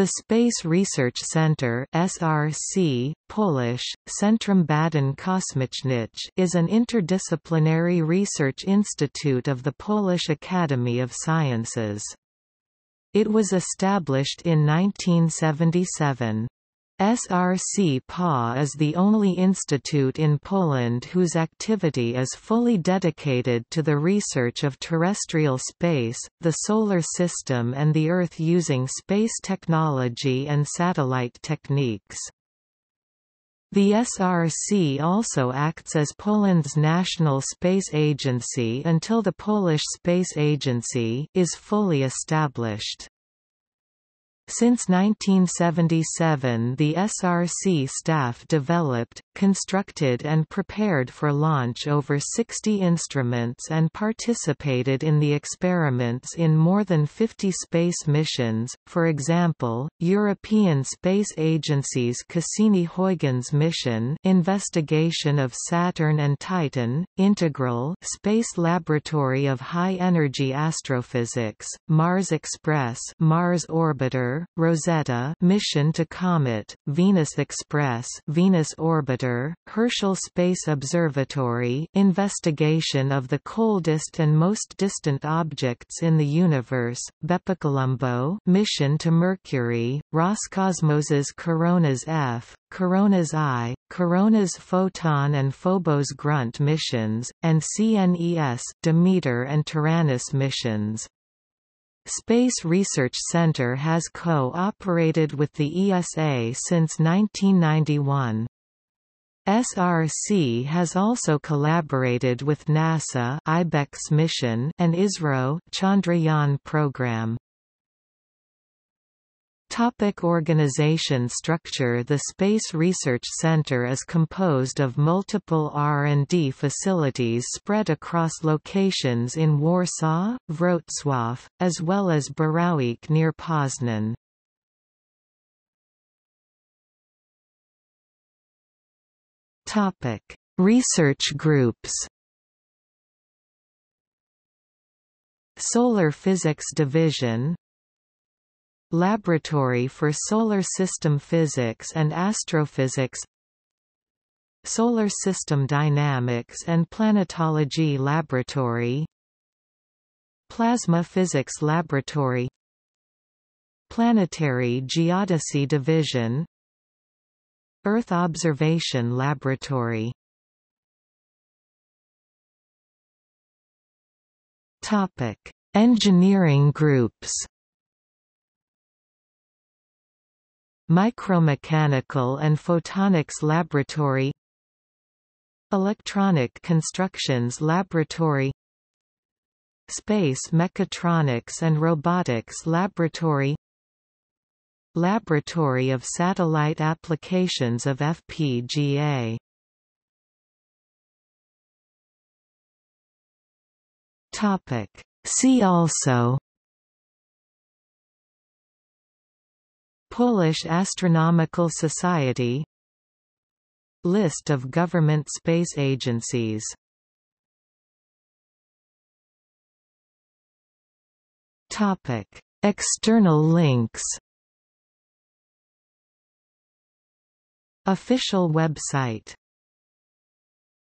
The Space Research Center (SRC, Polish: Centrum Badań Kosmicznych) is an interdisciplinary research institute of the Polish Academy of Sciences. It was established in 1977. SRC PA is the only institute in Poland whose activity is fully dedicated to the research of terrestrial space, the solar system and the Earth using space technology and satellite techniques. The SRC also acts as Poland's national space agency until the Polish Space Agency is fully established. Since 1977 the SRC staff developed, constructed and prepared for launch over 60 instruments and participated in the experiments in more than 50 space missions, for example, European Space Agency's Cassini-Huygens mission investigation of Saturn and Titan, Integral Space Laboratory of High Energy Astrophysics, Mars Express Mars Orbiter, Rosetta Mission to Comet, Venus Express Venus Orbiter, Herschel Space Observatory Investigation of the coldest and most distant objects in the universe, Bepicolombo Mission to Mercury, Roscosmos's Coronas F, Coronas I, Coronas Photon and Phobos Grunt missions, and CNES Demeter and Tyrannus missions. Space Research Center has co-operated with the ESA since 1991. SRC has also collaborated with NASA IBEX mission and ISRO Chandrayaan program. Topic organization structure The Space Research Center is composed of multiple R&D facilities spread across locations in Warsaw, Wrocław, as well as Barałik near Poznan. Topic: Research groups. Solar Physics Division Laboratory for Solar System Physics and Astrophysics Solar System Dynamics and Planetology Laboratory Plasma Physics Laboratory Planetary Geodesy Division Earth Observation Laboratory Topic: Engineering groups Micromechanical and Photonics Laboratory Electronic Constructions Laboratory Space Mechatronics and Robotics Laboratory Laboratory of Satellite Applications of FPGA Topic. See also Polish Astronomical Society List of government space agencies Topic. External links Official website